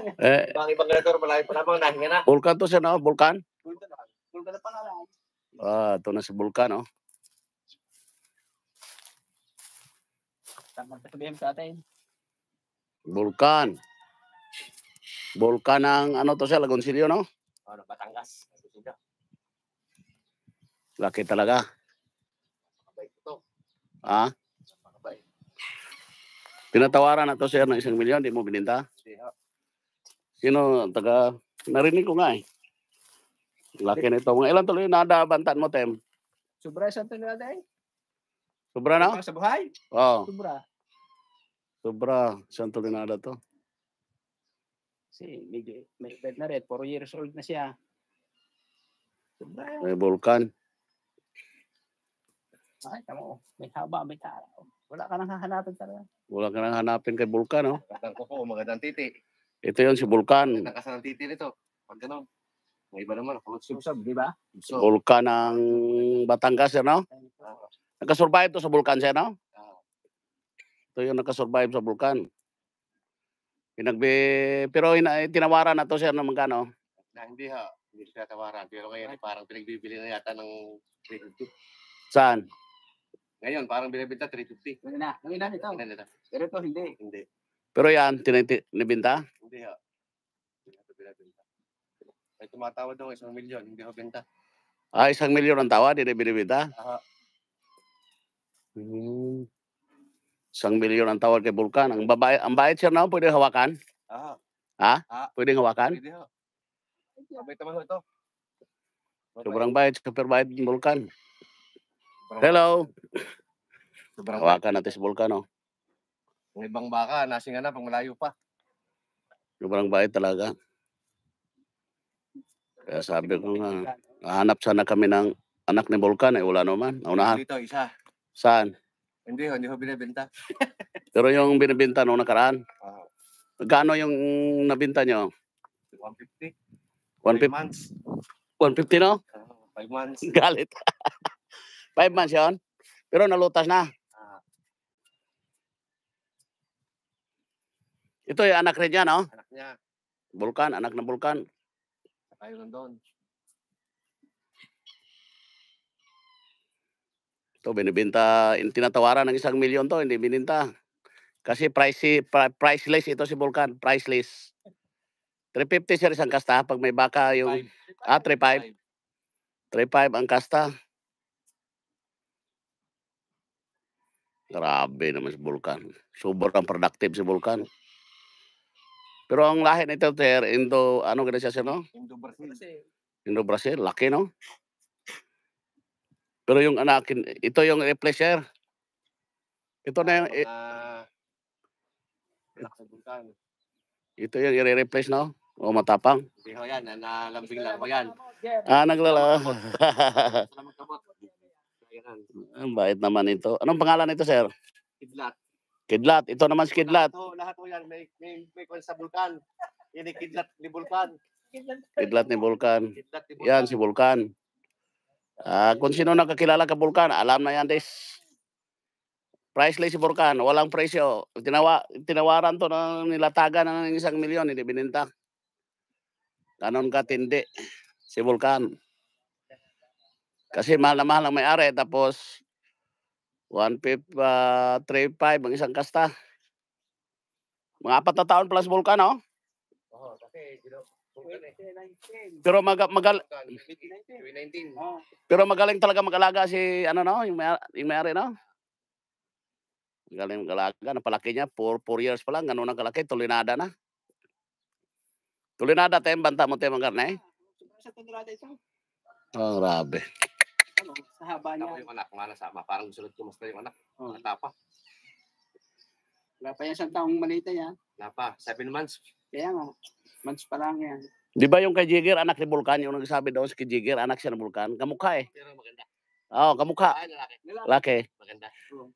Eh, Bang ibang ganador, malayo pa lamang, nahinga na. Vulcan to siya, no? Vulcan? Vulcan na. Vulcan na pala Ah, ito na si Vulcan, oh. Tamang sabihin sa atin. Vulcan. Vulcan ng ano to siya, Lagoncillo, no? Ano, Batangas. Laki talaga. Ha? Makabay. Pinatawaran na to sir ng isang milyon, di mo bininta? Hindi, Sino, taga, narinig ko nga eh. Laki nito. Ilan tuloy nadabantan mo, Tem? Sobra sa tuloy eh. day. Sobra na? Sa buhay? Oo. Oh. Sobra. Sobra. Saan tuloy nada to? Si, Miguel, may bed na red. 4 years old na siya. Sobra May vulkan. Ay, tama ko. Oh. May haba, may tara. Oh. Wala ka nang hahanapin talaga. Wala ka nang hanapin kay Vulcan, no? Oh. Tatang ko magandang titi. Ito yun si Vulcan. Nakasa ng titi nito. Pag ganun. May iba naman. Subsob, di ba? So, Vulcan ng Batangas, yan, eh, no? Nakasurvive to sa Vulcan siya, no? Ah. Ito yung nakasurvive sa Vulcan. Pinagbe... Pero ina, tinawaran na to, sir, ng magkano? Na, hindi ha. Hindi siya tawaran. Pero ngayon, parang pinagbibili na yata ng 350. Saan? Ngayon, parang binibenta 350. Ngayon na. Ngayon na ito. Pero ito, hindi. Hindi. Pero yan, tiniti- Hindi ha. Hindi ko binibenta. May tumatawad daw isang milyon, hindi ko benta. Ah, isang milyon ang tawad, hindi binibenta? Aha. Hmm. Isang milyon ang tawad kay Vulcan. Ang, babae, ang bayad sir na, pwede hawakan? Aha. Ha? Ah? Pwede hawakan? Pwede ha. Mabait naman ito. Sobrang bayad, super bayad ng Vulcan. Hello. Sobrang hawakan natin si Vulcan, oh. Ang ibang baka, nasi nga na, pang malayo pa. Sobrang bait talaga. Kaya sabi ko nga, hanap sana kami ng anak ni Volcan eh, wala naman. Naunahan. Dito, isa. Saan? Hindi hindi ho binibenta. Pero yung binibenta nung nakaraan, wow. Ah. gaano yung nabinta nyo? 150. 150? 5 months. 150 no? 5 uh, ah, months. Galit. 5 months yon. Pero nalutas na. Ito yung anak rin niya, no? Anak niya. Bulkan, anak ng Bulkan. Tayo nandun. Ito, binibinta, tinatawaran ng isang milyon to, hindi bininta. Kasi pricey, pri- priceless ito si Vulcan, priceless. 350 sir isang kasta pag may baka yung... Five. Ah, 35. 35 ang kasta. Grabe naman si Vulcan. Sobrang productive si Vulcan. Pero ang lahi nito, Ter, Indo, ano ganun siya siya, no? indo brasil indo brasil laki, no? Pero yung anak, ito yung replacer. Ito na yung... Uh, ito yung i-replace, no? O matapang. Hindi ho yan, nalambing lang ko yan. Ah, naglala. Salamat kabot. Ang bait naman ito. Anong pangalan ito, sir? Kidlat. Kidlat. Ito naman si Kidlat. Lahat, lahat po yan. May, may, may kwan sa Bulkan. Yan Kidlat ni Bulkan. Kidlat ni Bulkan. Kidlat ni Bulkan. Yan si Bulkan. Ah, uh, kung sino nakakilala ka Bulkan, alam na yan, Des. Priceless si Bulkan. Walang presyo. Tinawa, tinawaran to na nilatagan ng isang milyon. Hindi bininta. Kanon ka tindi. Si Bulkan. Kasi mahal na mahal ang may-ari. Tapos, 1.35 uh, ang isang kasta. Mga apat na taon plus vulkan, no? Oo, oh, kasi eh. pero mag magal 2019. Pero magaling talaga mag si ano no, yung may yung may no. Magaling magalaga alaga napalaki niya 4 4 years pa lang, ganun ang kalaki, tulinada na. Tulinada tem banta mo tem ang karne. Sa tulinada eh, isa. Oh, grabe ano, sa haba niya. Ako yung anak nga nasama. Parang gusulot ko mas na yung anak. Oh. Bata pa. Wala pa yan siyang taong malita eh, yan. Wala pa. Seven months. Kaya nga. Months pa lang yan. Di ba yung kay Jigger, anak ni Vulcan, yung nagsabi daw si kay Jigger, anak siya ng Vulcan, kamukha eh. Pero maganda. Oo, oh, kamukha. Ah, lalaki. Lalaki. Maganda.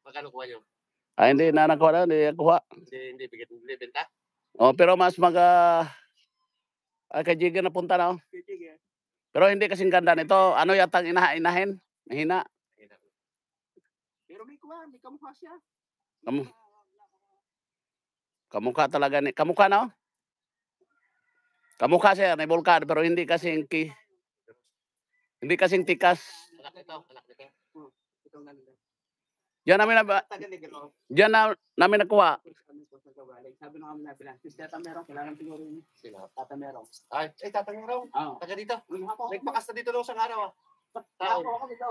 Magkano kuha niyo? Ah, hindi, nanakuha na, hindi kuha. Hindi, hindi, bigit, hindi, benta. Oh, pero mas mag, uh, ah, kay Jigger napunta na, oh. Kay Jigger. Pero hindi kasing ganda nito. Ano yatang inaha-inahin? Mahina. Pero may kuha, may kamukha siya. Kamu kamukha talaga ni. Kamukha na oh. Kamukha siya, ni Vulcan, pero hindi kasing ki. Hindi kasing tikas. Hmm, diyan namin na, diyan na, namin nakuha. nagawa. Like, sabi nung kami na sila, si Tata Merong, kailangan siguro yun. Sila? Tata Merong. Ay, ay Tata Merong? Oo. Oh. Taga dito. Nagpakas na dito daw sa araw ah. Tao. Nakakuha kami daw.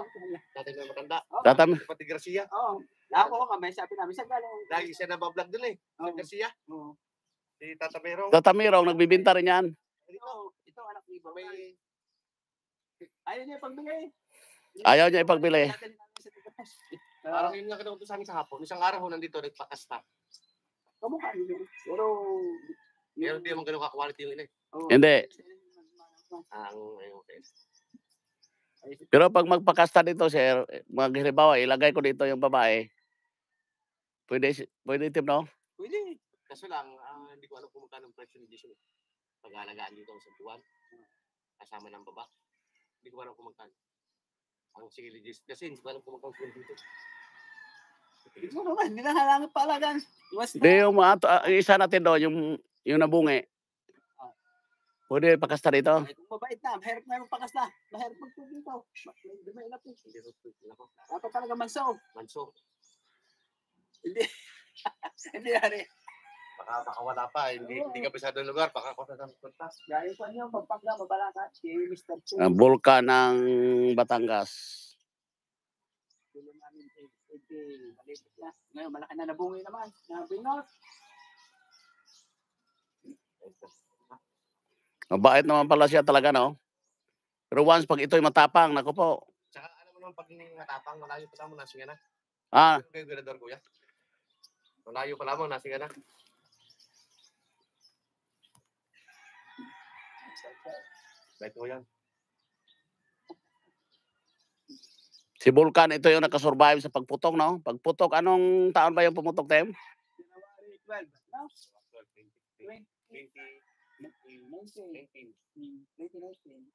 Tatay na matanda. Oh. Tatay na. Pati Garcia. Oo. Oh. Nakakuha kami. Sabi namin, saan galing? Lagi siya ba-vlog dun eh. Oh. Garcia. Oo. Oh. Si Tata Merong. Tata Merong, nagbibinta rin yan. Ito, ito anak ni Baba. Ayaw niya ipagbili. Ayaw niya ipagbili. Parang yun nga kinukutusan sa hapon. Isang araw ho, nandito, nagpakasta. Kamukha niya. Pero... Pero di naman ganun ka-quality yung ina. Oh. Hindi. Ang ah, okay. Pero pag magpakasta dito, sir, maghirimbawa, ilagay ko dito yung babae. Pwede, pwede itim, no? Pwede. Kaso lang, uh, hindi ko alam kung magkano ang presyo ni Jason. Eh. Pag-alagaan dito sa buwan, kasama ng baba. Hindi ko alam kung magkano. Ang sige, Jason. Kasi hindi ko alam kung magkano dito. Ito naman, nilahalangan pala gan. Hindi, yung mga, ah, isa natin doon, yung, yung nabungi. Oh. Pwede pakasta dito? Ay, kung mabait na, mahirap na yung pakasta. Mahirap mag dito. Hindi may inap Dapat talaga manso. Manso. Hindi. Hindi, hari. Baka, baka wala pa. Hindi, hindi ka bisado ng lugar. Baka ako na ng kuntas. Gaya pa niyo, magpagla, mabalakan. Si Mr. Chu. Bulka ah, ng Batangas konti, malipit na. Ngayon, malaki na nabungi naman. Nabingot. Mabait oh, naman pala siya talaga, no? Pero once pag ito'y matapang, nako po. Tsaka alam mo naman, pag matapang, malayo pa tamo, nasing na. Ah. Ano yung ganador, kuya. Malayo pa lamang, nasing na. Like mo Si Vulcan, ito yung nakasurvive sa pagputok, no? Pagputok, anong taon ba yung pumutok, Tem? January 12, no?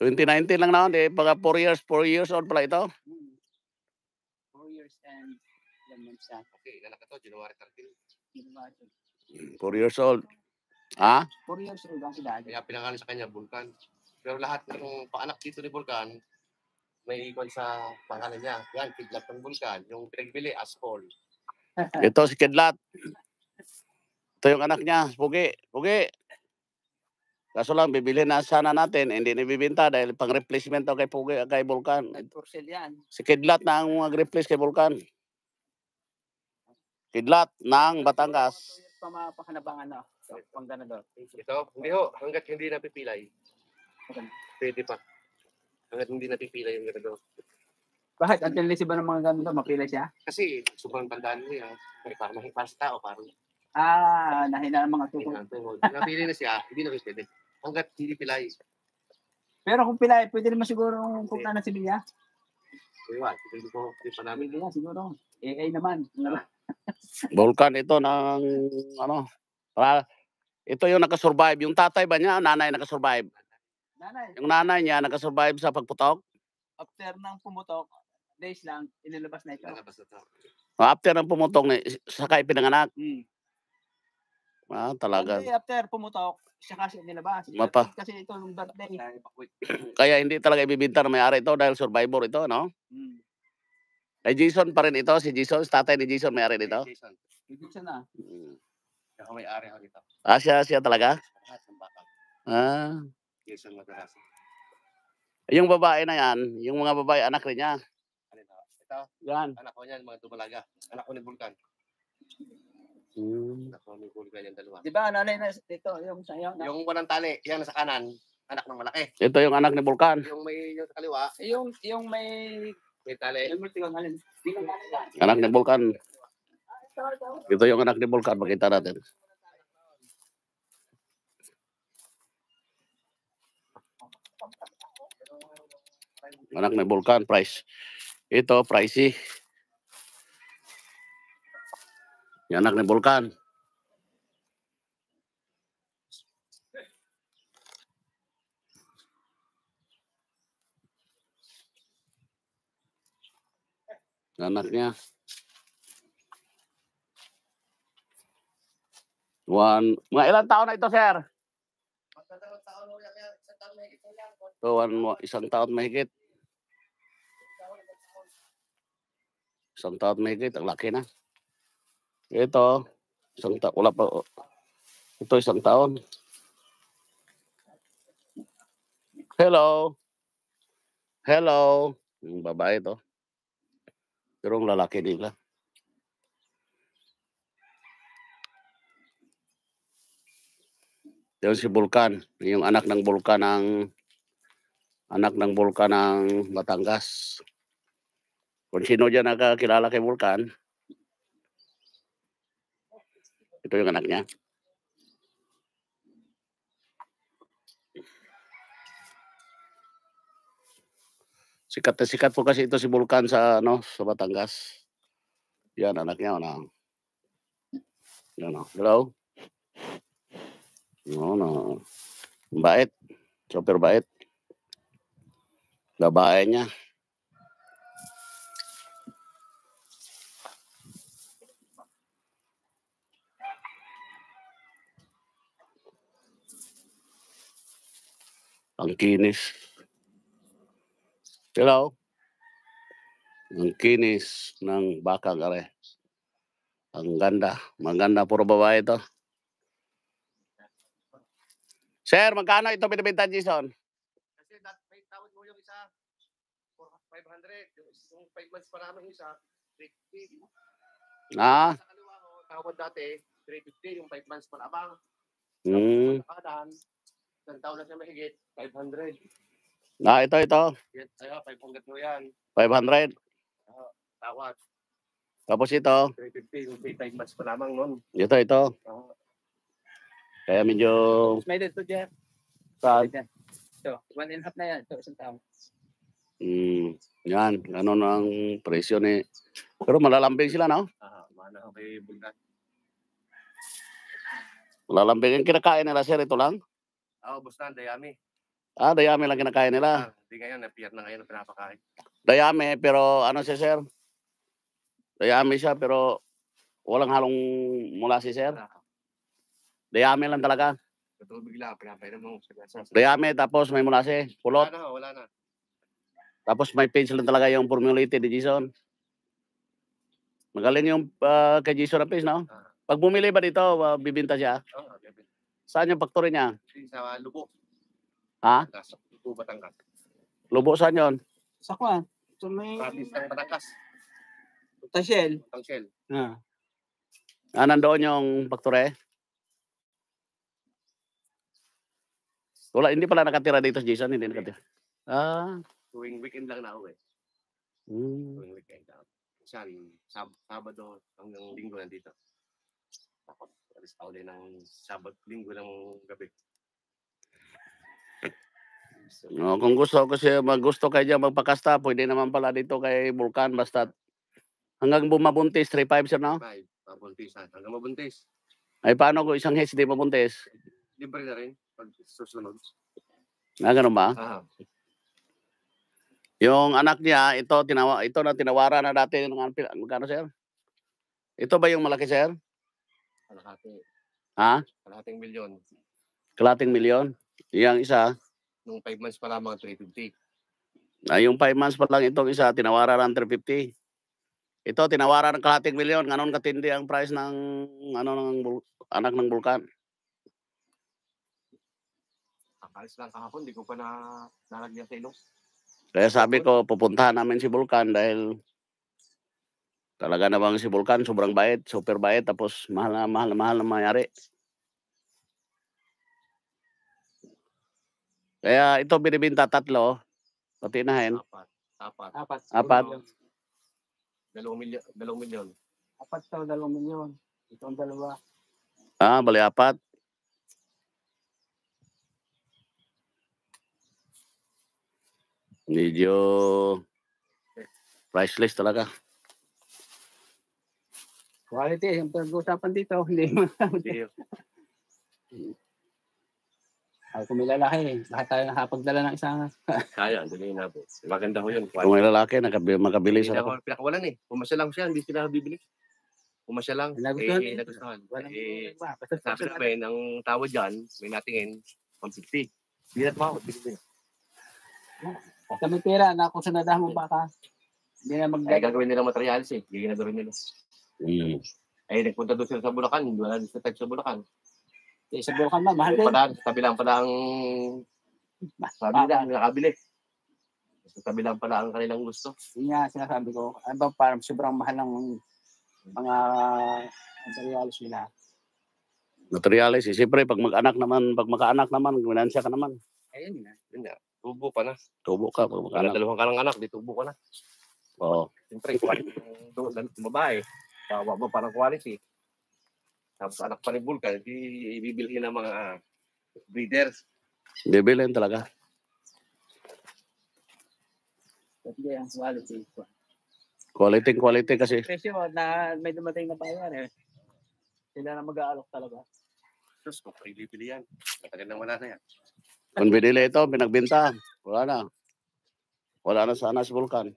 2019 lang naon, di? Pagka 4 years, 4 years old pala ito? 4 years and 11 months na. Okay, lalaka to, January 13. January 4 years old. Ha? 4 years old ang si Daddy. Kaya pinangalan sa kanya, Vulcan. Pero lahat ng paanak dito ni Vulcan, may ikon sa pangalan niya. Yan, kidlat ng bulkan. Yung pinagbili, Aspol. Ito si Kidlat. Ito yung anak niya, Pugi. Pugi. Kaso lang, bibili na sana natin. Hindi nabibinta dahil pang replacement daw kay, Pugi, kay Vulcan. yan. Si Kidlat na ang mag-replace kay Vulcan. Kidlat ng Batangas. Pamapakanabangan na. Pangganador. Ito, hindi ho. Hanggat hindi napipilay. Pwede pa. Hanggat hindi napipila yung ganito. Bakit? Ang tendency ba ng mga ganito? Mapila siya? Kasi sobrang tandaan niya. May parang para sa tao, parang. Ah, nahina ang mga tuhod. Napili na siya, hindi na pwede. Hanggat hindi pilay. Pero kung pilay, pwede naman siguro kung kumpa ng Sevilla. Pwede ba? Pwede ko, pwede pa namin. Pwede siguro. Eh, AI naman. Ah. Vulcan ito ng ano. Para, ah, ito yung nakasurvive. Yung tatay ba niya, nanay nakasurvive? Nanay. Yung nanay niya, nakasurvive sa pagputok? After ng pumutok, days lang, inilabas na ito. Inilabas na ito. Oh, after ng pumutok, saka ipinanganak? Hmm. Ah, talaga. Hindi, after pumutok, siya kasi inilabas. Mapa. Kasi ito yung birthday. Kaya hindi talaga ibibinta na may ara ito dahil survivor ito, no? Hmm. Kay Jason pa rin ito, si Jason, tatay ni Jason may ara dito? Si Jason. Si Jason na. Hmm. Ako may-ari ako dito. Ah, siya, siya talaga? Ah. Yes, ang mataas. Yung babae na yan, yung mga babae anak rin niya. Ano ito? Ito? Yan. Anak ko niyan, mga tumalaga. Anak ko ni Vulcan. Hmm. Anak ko ni Vulcan yung dalawa. Di ba, nanay ano, na ano, ito, yung sayo. Na... Yung walang tali, yan nasa kanan. Anak ng malaki. Ito yung anak ni Vulcan. Yung may, yung sa kaliwa. Yung, yung may... May tali. Yung multi Anak ni Vulcan. Ito yung anak ni Vulcan, makita natin. anak menimbulkan price itu price sih ya anak menimbulkan anaknya Wan, nggak ilang tahun itu, Ser? Tuan isang tahun mahigit. Isang taon mahigit. Ang laki na. Ito, isang taon. Wala pa. Oh. Ito, isang taon. Hello. Hello. Yung babae to. Pero ang lalaki nila. Yun si Bulkan. Yung anak ng Bulkan ng anak ng Bulkan ng Batangas. Kung sino dyan nakakilala kay Vulcan, ito yung anak niya. Sikat na sikat po kasi ito si Vulcan sa ano sa Batangas. Yan anak niya Ano? Yan ano. Oh. Hello. No, oh. no. Bait. Super bait. Babae niya. Ang kinis. Hello? Ang kinis ng baka are. Ang ganda. Maganda puro babae ito. Sir, magkano ito binibenta, Jason? Kasi that, may tawag mo yung isa, 500. Yung 5 months pa namin isa, 350. Ah? Sa kaliwa ko, oh, tawag dati, 350 yung 5 months pa lang. Mm. Sa hmm. Isang taon na mahigit. 500. Na, ito, ito. Yes, ayo, 500 mo yan. 500. Uh, tawad. Tapos ito. 350, may 5 months pa lamang nun. Ito, ito. Uh, Kaya medyo... May dito, Jeff. Saan? Ito, one and a half na yan. Ito, isang taon. Mm, yan, ano ng presyo ni... Pero malalambing sila, no? Ah, uh, mana kay Bulgat. Malalambing. Ang kinakain nila, sir, ito lang? Oo, oh, bus dayami. Ah, dayami lang kinakain nila. Hindi ah, ngayon, napiyat na ngayon, pinapakain. Dayami, pero ano si sir? Dayami siya, pero walang halong mula si sir. Dayami lang talaga. Tubig lang, pinapainom mo. Dayami, tapos may mula si pulot. Wala na, wala na. Tapos may page lang talaga yung formulated ni Jason. Magaling yung uh, kay Jason na page, no? Ah. Pag bumili ba dito, uh, bibinta siya? Oo. Saan yung factory niya? Sa Lubo. Ha? Sa Lubo, Batangas. Lubo saan yun? Sa kwa. So may... Province ng Batangas. Tashel. Tashel. Ah. ah, nandoon yung factory? Wala, hindi pala nakatira dito Jason, hindi nakatira. Ah. Tuwing weekend lang na ako eh. Hmm. Tuwing weekend lang. Ah. Saan, Sab Sabado hanggang linggo nandito. Takot alis pa uli ng Sabat, linggo ng gabi. So, no, oh, kung gusto kasi mag gusto kayo diyan magpakasta, pwede naman pala dito kay Vulcan basta hanggang bumabuntis 35 sir no? 35 mabuntis na. Hanggang mabuntis. Ay paano ko isang heads di mabuntis? Libre na rin pag susunod. Ah, ganun ba? Ah. Yung anak niya, ito tinawa ito na tinawara na dati ng magkano sir? Ito ba yung malaki sir? Kalahati. Ha? Kalahating milyon. Kalahating milyon? Yang isa? Nung 5 months pa lamang 350. Ah, yung 5 months pa lang itong isa, tinawaran ng 350. Ito, tinawaran ng kalahating milyon. Ganon katindi ang price ng ano ng anak ng bulkan. Alis lang kahapon, di ko pa na nalagyan sa ilong. Kaya sabi ko, pupuntahan namin si Vulcan dahil Talaga namang si Vulcan, sobrang bait, super bait, tapos mahal na mahal na mahal na mayari. Kaya ito binibinta tatlo, pati na hen. Apat. Apat. Apat. Apat. Dalawang milyon. Dalawang milyon. Apat sa dalawang milyon. Ito ang dalawa. Ah, bali apat. Medyo eh. priceless talaga. Quality, yung pag-uusapan dito, hindi mo ako kung may lalaki, eh, lahat tayo nakapagdala ng isang... Kaya, hindi na po. Maganda ko yun. Kung may lalaki, nakabi, makabili sa... Ako, pinakawalan eh. Pumasya lang siya, hindi sila bibili. Pumasya lang. Nagustuhan. Eh, nagustuhan. Eh, sabi na may nang tawa dyan, may natingin, 150. Hindi na tumawag, 50. Kami pera, nakusunadahan mo baka. Hindi na mag- Ay, gagawin nila materials eh. Gagawin nila. Mm. Ay, eh, nagpunta doon sila sa Bulacan. Hindi wala sa type sa Bulacan. Eh, sa Bulacan ba? Mahal din. Padaan, sa tabi lang pala ang... Sabi nila, nakabili. Sa tabi lang pala ang kanilang gusto. Yun nga, sinasabi ko. Ano ba, parang sobrang mahal ng mga materials nila. Materialis, eh. Siyempre, pag mag-anak naman, pag magkaanak naman, gumanansya ka naman. Ayun na. Yun nga. Tubo ka na. Tubo ka pag mag-anak. Dalawang ka anak, di tubo ka na. Oo. Siyempre, kung babae. Kawa ba parang quality. Tapos anak pa ni Vulcan, hindi ibibilhin ng mga ah, breeders. Bibilhin talaga. Pati kaya ang quality. Quality, quality kasi. Kasi na, may dumating na payan eh. Sila na mag-aalok talaga. Diyos ko, pili-pili yan. Matagal na wala na yan. Kung binili ito, pinagbinta. Wala na. Wala na sana si Vulcan.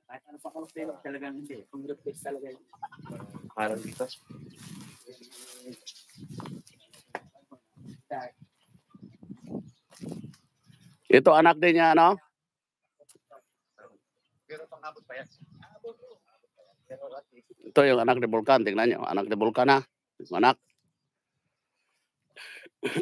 Ito anak din niya, ano? Ito yung anak ni Vulcan. Tingnan niyo. Anak ni Vulcan, ha? Anak.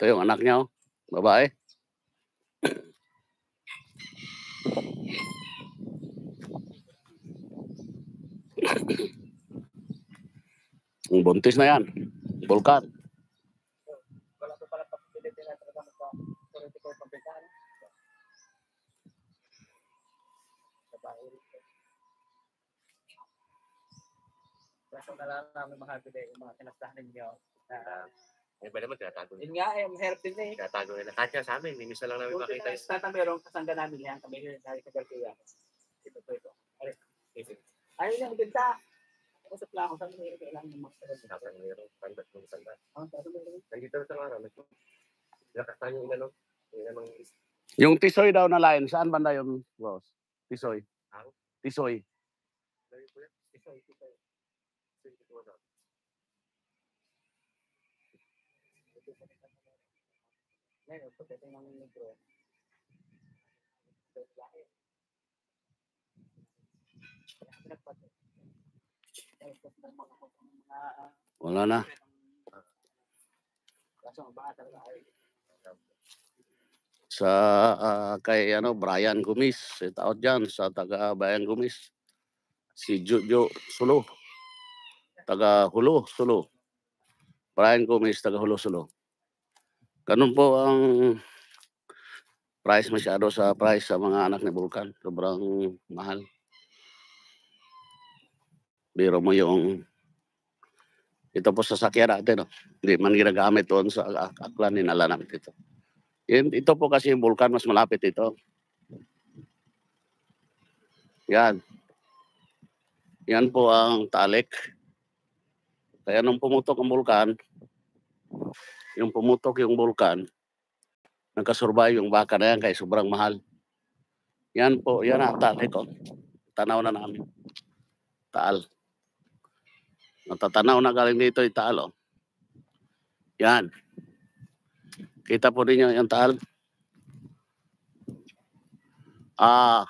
Tôi anak niya. nhau. Bye Ang Buntis na yan. Bulkan. nalalaman yung mga kinasahan ninyo na Yung iba naman, tinatago nila. Yun nga, eh, mahirap din na eh. Tinatago nila. Kahit nga sa amin, minsan lang namin Buti makita. Buti na, eh. tatang merong kasangga namin yan. Kami yun, dahil sa Garcia. Ito po ito. Ayun, ayun lang, binta. Usap lang ako sa mga kailangan ng mga Tatang meron, kandat ng sanda. Oo, tatang meron. Nandito na sa araw. Lakas tayo yung ano. Yung tisoy daw na lion, saan banda yung boss? Tisoy. Tisoy. Pagdating Wala na. Sa uh, kay ano Brian Gumis, shout out dyan sa taga Brian Gumis. Si Jojo Sulo. Taga Hulo Sulo. Brian Gumis taga Hulo Sulo. Ganun po ang price masyado sa price sa mga anak ni Vulcan. Sobrang mahal. Biro mo yung ito po sa sakya natin. No? Hindi man ginagamit doon sa aklan, nila namin ito. Ito po kasi yung Vulcan, mas malapit ito. Yan. Yan po ang talik. Kaya nung pumutok ang vulkan, yung pumutok yung vulkan, nagkasurvive yung baka na yan kaya sobrang mahal. Yan po, yan ang tatay ko. Tanaw na namin. Taal. Natatanaw na galing dito yung taal. Oh. Yan. Kita po ninyo yung taal. Ah,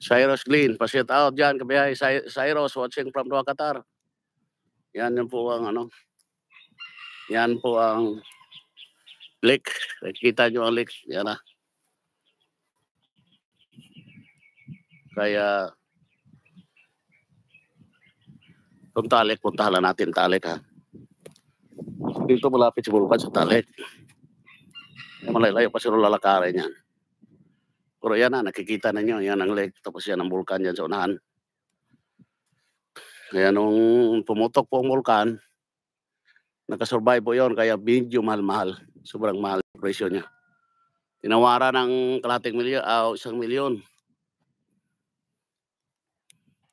Cyrus Glynn, pa-shout out dyan. Kabihay, Cyrus, watching from Doha, Qatar. Yan yung po ang ano, yan po ang leak. Nakikita nyo ang leak. Yan na. Kaya kung talik, puntahan na natin talik ha. Dito malapit si Bulban sa talik. Malalayo pa sila lalakarin niya. Pero yan na, nakikita ninyo, yan ang leak. tapos yan ang vulkan yan sa unahan. Kaya nung pumutok po ang vulkan, Nakasurvive po yun. kaya medyo mahal-mahal. Sobrang mahal presyo niya. Tinawaran ng kalating milyon, uh, isang milyon.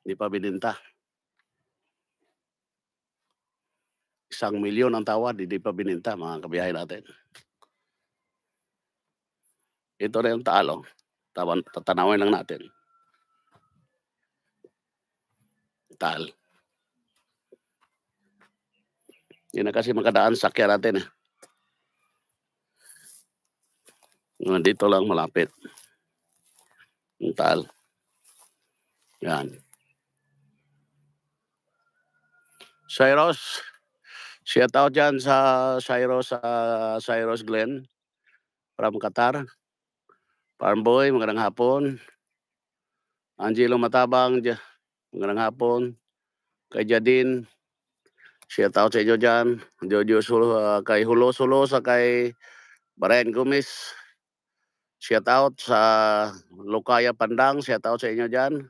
Hindi pa bininta. Isang milyon ang tawad, hindi pa bininta mga kabiyahe natin. Ito na yung talo. Tatanawin lang natin. Tal. Hindi na kasi makadaan sakya natin. Eh. Ah, dito lang malapit. Ang taal. Yan. Cyrus. Shout out dyan sa Cyrus, sa Cyrus Glenn from Qatar. Farm Boy, magandang hapon. Angelo Matabang, magandang hapon. Kay Jadine, siya tao sa inyo dyan. Jojo Sulo, uh, eh, kay Hulo Sulo sa kay Baren Gumis. Siya tao sa Lukaya Pandang. Siya tao sa inyo dyan.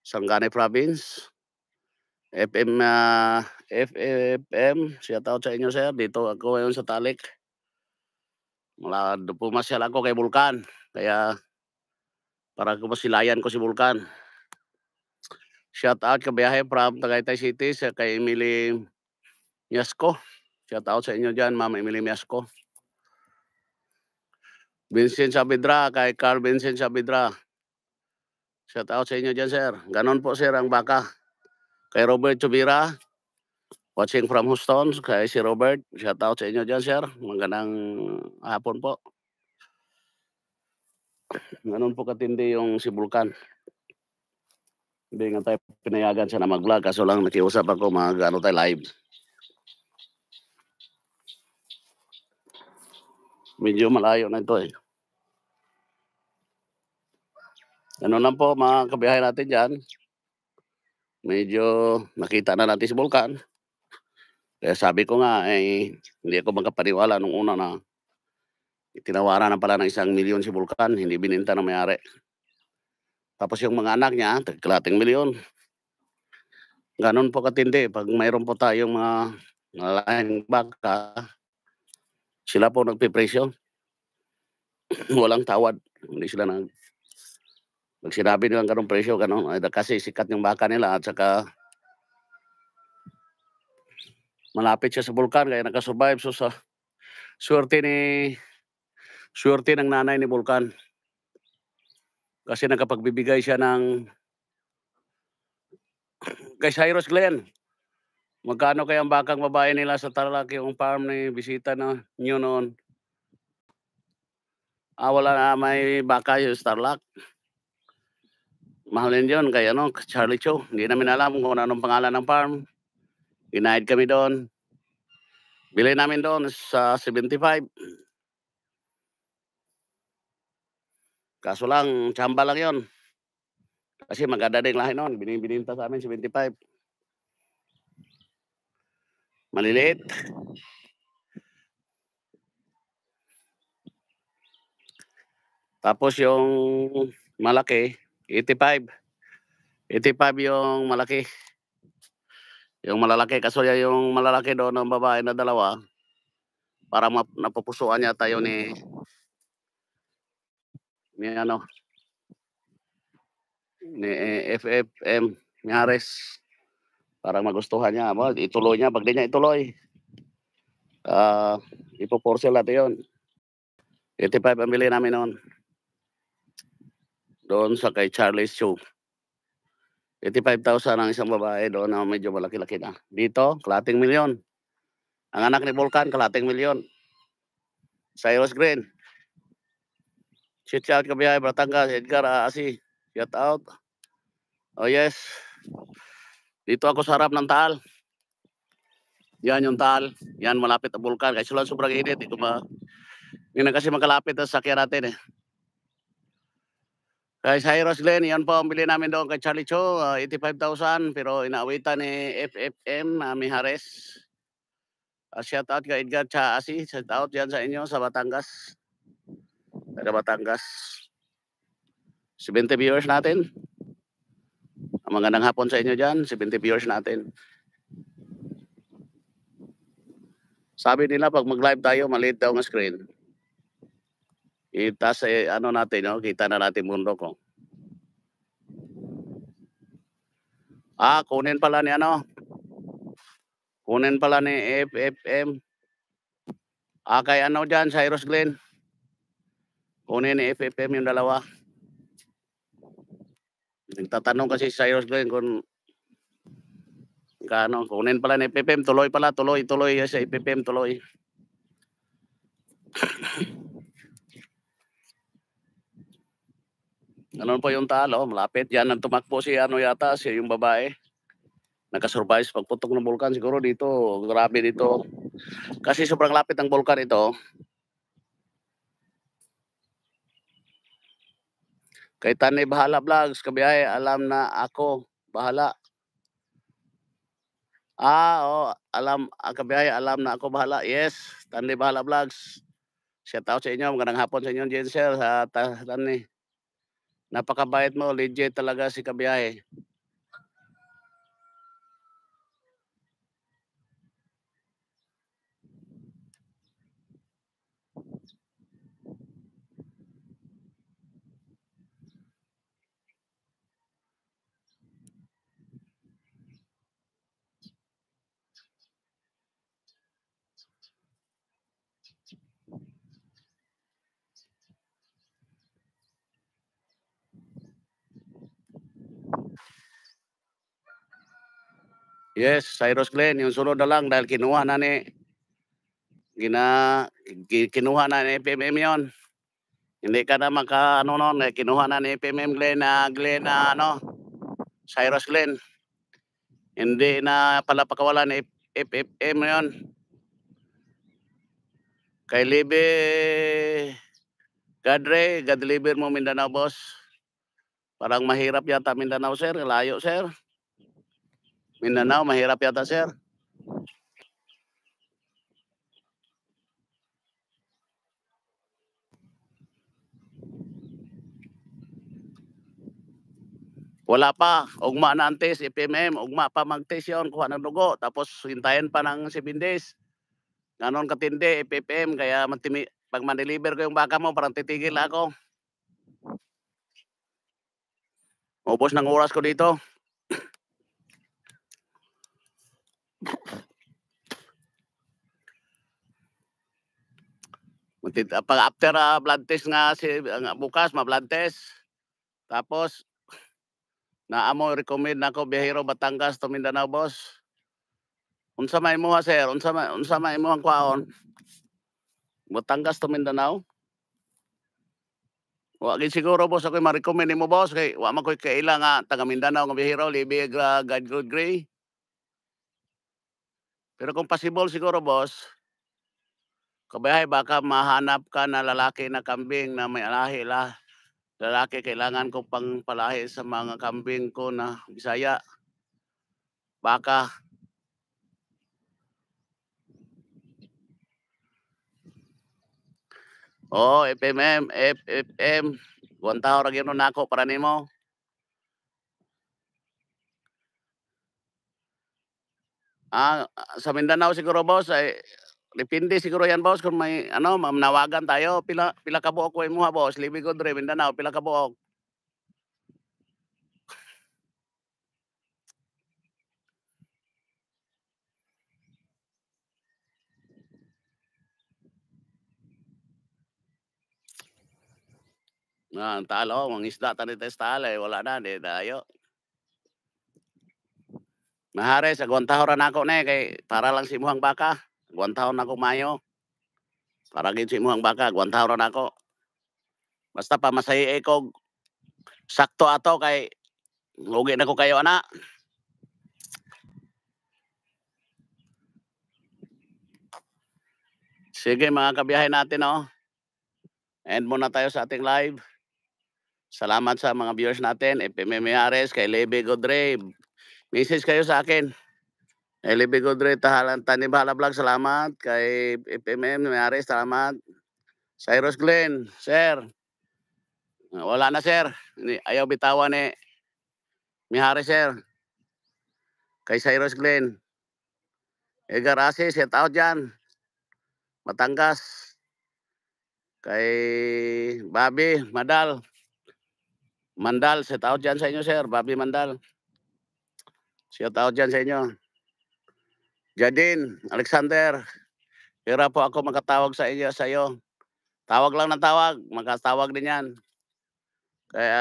Sanggani Province. FM, uh, eh, FFM. Siya tao sa inyo, sir. Dito ako ngayon sa Talik. Mula pumasyal ako kay Vulcan. Kaya para kumasilayan ko si Vulcan. Shout out biyahe from Tagaytay City sa kay Emily Miasko. Shout out sa inyo dyan, Ma'am Emily Miasko. Vincent Sabidra, kay Carl Vincent Sabidra. Shout out sa inyo dyan, sir. Ganon po, sir, ang baka. Kay Robert Chubira, watching from Houston, kay si Robert. Shout out sa inyo dyan, sir. Magandang hapon po. Ganon po katindi yung si Vulcan. Hindi nga tayo pinayagan siya na mag-vlog. Kaso lang nakiusap ako mag ano tayo live. Medyo malayo na ito eh. Ano lang po mga kabihay natin dyan. Medyo nakita na natin si Vulcan. Kaya sabi ko nga eh, hindi ako magkapaniwala nung una na itinawaran na pala ng isang milyon si Vulcan. Hindi bininta na mayari. Tapos yung mga anak niya, tagkalating milyon. Ganon po katindi. Pag mayroon po tayong mga nalaing baka, sila po nagpipresyo. Walang tawad. Hindi sila nang... Pag sinabi nilang ganong presyo, ganun, ay, eh, kasi sikat yung baka nila at saka malapit siya sa Vulcan kaya nakasurvive. So sa swerte ni swerte ng nanay ni Vulcan kasi nakapagbibigay siya ng kay Cyrus Glenn Magkano kaya ang bakang babae nila sa Tarlac yung farm ni bisita na nyo noon? Ah, wala na may baka yung Tarlac. Mahalin yun kay ano, Charlie Cho. Hindi namin alam kung anong pangalan ng farm. Ginaid kami doon. Bilay namin doon sa 75. Kaso lang, tsamba lang yon Kasi maganda din lahi noon. Binibinta sa amin 75. Maliliit. Tapos yung malaki, 85. 85 yung malaki. Yung malalaki. Kaso yung malalaki doon ng babae na dalawa, para napupusuan niya tayo ni eh. ni ano ni eh, FFM ni Ares. Parang magustuhan niya. Mo, ituloy niya. Pag di niya ituloy, uh, ah, ipoporsil natin yun. 85 ang bili namin noon. Doon sa kay Charles Chu. 85,000 ang isang babae doon na medyo malaki-laki na. Dito, kalating milyon. Ang anak ni Vulcan, kalating milyon. Cyrus Green. Shout chat ka biyahe, Bratangas, Edgar, Asi. Shout out. Oh yes. Dito ako sa harap ng taal. Yan yung taal. Yan malapit ang vulkan. Kasi lang sobrang init. Ito eh. ko ma... Hindi kasi makalapit sa sakya natin eh. Kay Cyrus Glenn, yan po ang bili namin doon kay Charlie Cho, uh, ah, 85,000 pero inaawitan ni FFM uh, ah, Mihares. Uh, ah, shout out kay Edgar Chaasi, shout out yan sa inyo sa Batangas. Taga Batangas. 70 viewers natin. Magandang hapon sa inyo dyan, 70 viewers natin. Sabi nila pag mag-live tayo, maliit daw ng screen. Kita sa eh, ano natin, no? Oh, kita na natin mundo ko. Oh. Ah, kunin pala ni ano? Kunin pala ni FFM. Ah, kay ano dyan, Cyrus Glenn? Kunin ni FFM yung dalawa. Nagtatanong kasi si Cyrus Glenn kung Gano, kunin pala ni PPM, tuloy pala, tuloy, tuloy sa PPM, tuloy. ano po yung talo? Malapit. Yan ang tumakbo si ano yata, si yung babae. Nakasurvive pagputok ng vulkan siguro dito. Grabe dito. Kasi sobrang lapit ang vulkan ito. Kay Tanay Bahala Vlogs, kabiyay, alam na ako, bahala. Ah, oh, alam, ah, kabiyay, alam na ako, bahala. Yes, Tanay Bahala Vlogs. Shout out sa inyo, magandang hapon sa inyo, Jensen, sa Tanay. Napakabait mo, legit talaga si kabiyay. Yes, Cyrus Glenn, yung sunod na lang dahil kinuha na ni gina kinuha na ni PMM yon. Hindi ka na maka ano noon, eh, kinuha na ni PMM Glenn na Glenn na ano, Cyrus Glenn. Hindi na pala pakawalan ni PMM yon. Kay Libe Gadre, God deliver mo Mindanao boss. Parang mahirap yata Mindanao sir, layo sir. Mindanao, mahirap yata, sir. Wala pa. Ugma na ang test, FMM. Ugma pa mag-test yun. Kuha ng dugo. Tapos hintayin pa ng 7 days. Ganon katindi, IPPM. Kaya matimi, pag man-deliver ko yung baka mo, parang titigil ako. Ubos ng oras ko dito. Ah, pag after uh, ah, blood test nga si uh, bukas ma-blood test. Tapos na amo recommend nako biyahero Batangas to Mindanao boss. Unsa may mo sir? Unsa may unsa may mo ang kwaon? Batangas to Mindanao. Wa gid siguro boss ako ma-recommend nimo boss kay wa man koy kaila nga taga Mindanao nga biyahero libre uh, Good Gray. Pero kung possible siguro, boss, kabayahe baka mahanap ka na lalaki na kambing na may alahi la. Lalaki, kailangan ko pang palahi sa mga kambing ko na bisaya. Baka. Oh, FMM, FFM. Guantaw ra gyud nako para nimo. Ah, sa Mindanao siguro boss ay depende siguro yan boss kung may ano manawagan tayo pila pila ka buok ko imuha boss libi ko dre Mindanao pila ka buok. Ah, talo, isda tani testale wala na, di tayo. Nahari, sa guwantahon na ako ne, kay para lang si muhang baka. Guwantahon na ako mayo. Para gin si muhang baka, guwantahon na ako. Basta pa masaya eh, ko, sakto ato kay lugi na ko kayo ana. Sige mga kabiyahe natin oh. End muna tayo sa ating live. Salamat sa mga viewers natin, FMM Ares, kay Lebe Godrave, Message kayo sa akin. Elibi Godre, Tahalan, Tanibahala Vlog, salamat. Kay FMM, Mayari, salamat. Cyrus Glenn, sir. Wala na, sir. Ayaw bitawan ni eh. Mihari, sir. Kay Cyrus Glenn. Edgar Asi, set out dyan. Matangas. Kay Bobby Madal. Mandal, set out dyan sa inyo, sir. Bobby Mandal. Shout out dyan sa inyo. Jadin, Alexander, hira po ako makatawag sa inyo, sa iyo. Tawag lang ng tawag, makatawag din yan. Kaya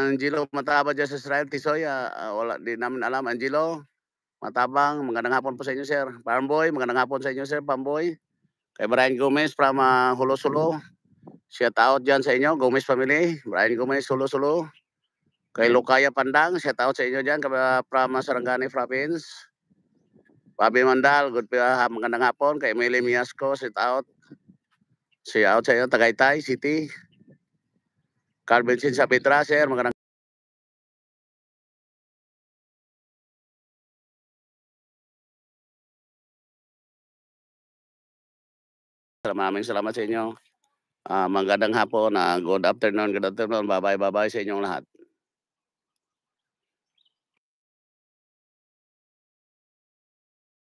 Angelo Mataba dyan sa Israel, Tisoya, ah, ah, wala, di namin alam. Angelo, Matabang, magandang hapon po sa inyo, sir. Pamboy, magandang hapon sa inyo, sir. Pamboy. Kay Brian Gomez from uh, ah, Hulo Sulo. Shout out dyan sa inyo, Gomez family. Brian Gomez, Hulo Sulo. Kay mm. Lukaya Pandang, shout out sa inyo dyan, from Sarangani Province. Pabi Mandal, good pa, ah, magandang hapon. Kay Emily Miasco, shout out. Shout out sa inyo, Tagaytay City. Carmen Sin Sapitra, sir, magandang Maraming salamat sa inyo. Uh, magandang hapon. Uh, good afternoon. Good afternoon. Bye-bye. Bye-bye sa inyong lahat.